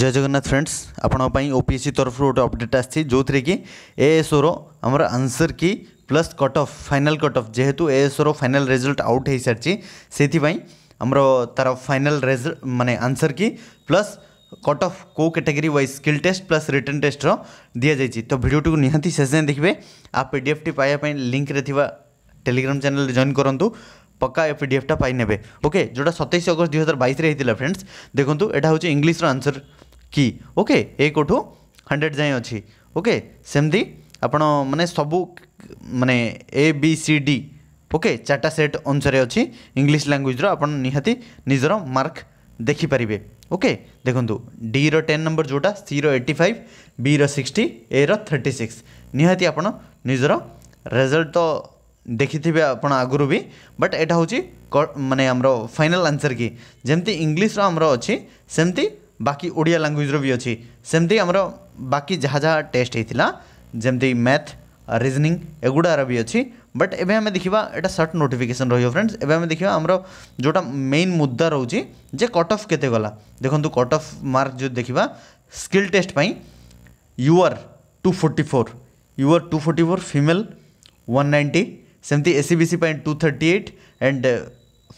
জয় Jagannath friends আপনার OPSC তরফ গোটে অপডেট আসছে যে কি এএসওর আমার answer key plus cut off final cut off যেহেতু এএসওর ফাইনাল রেজল্ট আউট হয়ে সারিছে সেইপাই আমার তার ফাইনাল রেজল্ট মানে answer key plus cut off কেউ category wise skill test plus written টেস্টর দিয়া যাই তো ভিডিওটি নিহতি শেষ যাই দেখবে আ পিডিএফটি পাইবা লিঙ্করে থাকা টেলিগ্রাম চ্যানেল জয়েন করতু पक्का ପିଡ଼ିଏଫ୍ଟା ପାଇନେବେ ଓକେ ଯେଉଁଟା ସତେଇଶ ଅଗଷ୍ଟ ଦୁଇ ହଜାର ବାଇଶରେ ହେଇଥିଲା ଫ୍ରେଣ୍ଡସ୍ ଦେଖନ୍ତୁ ଏଇଟା ହେଉଛି ଇଂଲିଶର ଆନ୍ସର୍ କି ଓକେ ଏକଠୁ ହଣ୍ଡ୍ରେଡ଼ ଯାଏଁ ଅଛି ଓକେ ସେମିତି ଆପଣ ମାନେ ସବୁ ମାନେ A B C D okay ଚାରିଟା ସେଟ୍ ଅନୁସାରେ ଅଛି ଇଂଲିଶ ଲାଙ୍ଗୁଏଜର ଆପଣ ନିହାତି ନିଜର ମାର୍କ ଦେଖିପାରିବେ ଓକେ ଦେଖନ୍ତୁ ଡିର ଟେନ୍ ନମ୍ବର ଯେଉଁଟା ସିର ଏଇଟି ଫାଇଭ୍ ବିର ସିକ୍ସଟି ଏର ଥର୍ଟି ସିକ୍ସ ନିହାତି ଆପଣ ନିଜର ରେଜଲ୍ଟ ତ ଦେଖିଥିବେ ଆପଣ ଆଗରୁ ବି ବଟ୍ ଏଇଟା ହେଉଛି ମାନେ ଆମର ଫାଇନାଲ୍ ଆନ୍ସର୍ କି ଯେମିତି ଇଂଲିଶର ଆମର ଅଛି ସେମିତି ବାକି ଓଡ଼ିଆ ଲାଙ୍ଗୁଏଜ୍ର ବି ଅଛି ସେମିତି ଆମର ବାକି ଯାହା ଯାହା ଟେଷ୍ଟ ହେଇଥିଲା ଯେମିତି ମ୍ୟାଥ୍ ରିଜନିଂ ଏଗୁଡ଼ାର ବି ଅଛି ବଟ୍ ଏବେ ଆମେ ଦେଖିବା ଏଇଟା ସର୍ଟ ନୋଟିଫିକେସନ୍ ରହିବ ଫ୍ରେଣ୍ଡସ୍ ଏବେ ଆମେ ଦେଖିବା ଆମର ଯେଉଁଟା ମେନ୍ ମୁଦ୍ଦା ରହୁଛି ଯେ କଟ୍ ଅଫ୍ କେତେ ଗଲା ଦେଖନ୍ତୁ କଟ୍ ଅଫ୍ ମାର୍କ ଯଦି ଦେଖିବା ସ୍କିଲ୍ ଟେଷ୍ଟ ପାଇଁ UR two forty four UR two forty four female one ninety ସେମିତି ଏସ୍ ସି ବି ସି ପାଇଁ two thirty eight and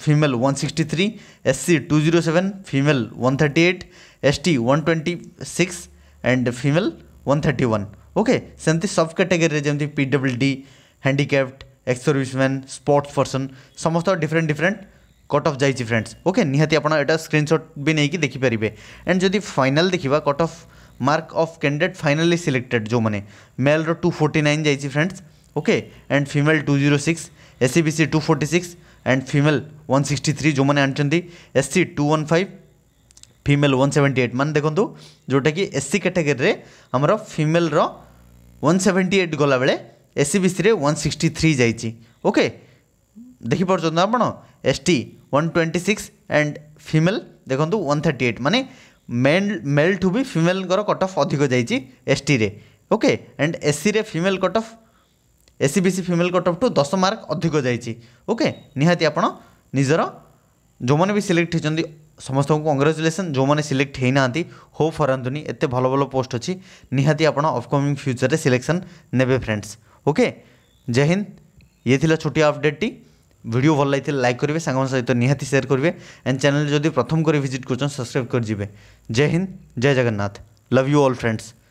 female one sixty three S C two zero seven female one thirty eight S T one twenty six and female one thirty one okay ସେମିତି sub କାଟେଗୋରୀରେ ଯେମିତି P W D handicapped ex serviceman sports person ସମସ୍ତ different different cut off जाइए friends okay निहाती आपड़ एटा screenshot भी नहीं देखिपारे एंड जदि फाइनाल देखा cut off mark of candidate finally selected जो मैंने मेल रो टू फोर्टी नाइन जाइए friends okay and female two zero six S C B C two forty six and female one sixty three जो मैंने आनी S C two one five female one seventy eight মানে দেখুন যেটাকি SC category আমার ফিমেলর one seventy eight গলাবেলে SC BC one sixty three যাইছি okay দেখিপারছেন আপনার ST one twenty six and female দেখুন ওয়ান থার্টি এইট মানে মেল মেল টু বি ফিমেলর কট অফ অধিক যাইছি এসটি রে ওকে অ্যান্ড এসসি রে female cut off SC BC female কটঅফটু দশ মার্ক অধিক যাইছি ওকে নিহতি আপনার নিজের ଯେଉଁମାନେ ବି ସିଲେକ୍ଟ ହୋଇଛନ୍ତି ସମସ୍ତଙ୍କୁ କଂଗ୍ରାଚୁଲେସନ୍ ଯେଉଁମାନେ ସିଲେକ୍ଟ ହୋଇନାହାନ୍ତି ହୋପ୍ ହରାନ୍ତୁନି ଏତେ ଭଲ ଭଲ ପୋଷ୍ଟ ଅଛି ନିହାତି ଆପଣ ଅପକମିଂ ଫ୍ୟୁଚର୍ରେ ସିଲେକ୍ସନ୍ ନେବେ ଫ୍ରେଣ୍ଡସ୍ ଓକେ ଜୟ ହିନ୍ଦ ଇଏ ଥିଲା ଛୋଟିଆ ଅପଡେଟ୍ଟି ଭିଡ଼ିଓ ଭଲ ଲାଗିଥିଲେ ଲାଇକ୍ କରିବେ ସାଙ୍ଗମାନଙ୍କ ସହିତ ନିହାତି ସେୟାର କରିବେ ଆଣ୍ଡ ଚ୍ୟାନେଲ୍ ଯଦି ପ୍ରଥମ କରି ଭିଜିଟ୍ କରୁଛନ୍ତି ସବସ୍କ୍ରାଇବ୍ କରିଯିବେ ଜୟ ହିନ୍ଦ ଜୟ Jagannath love you all friends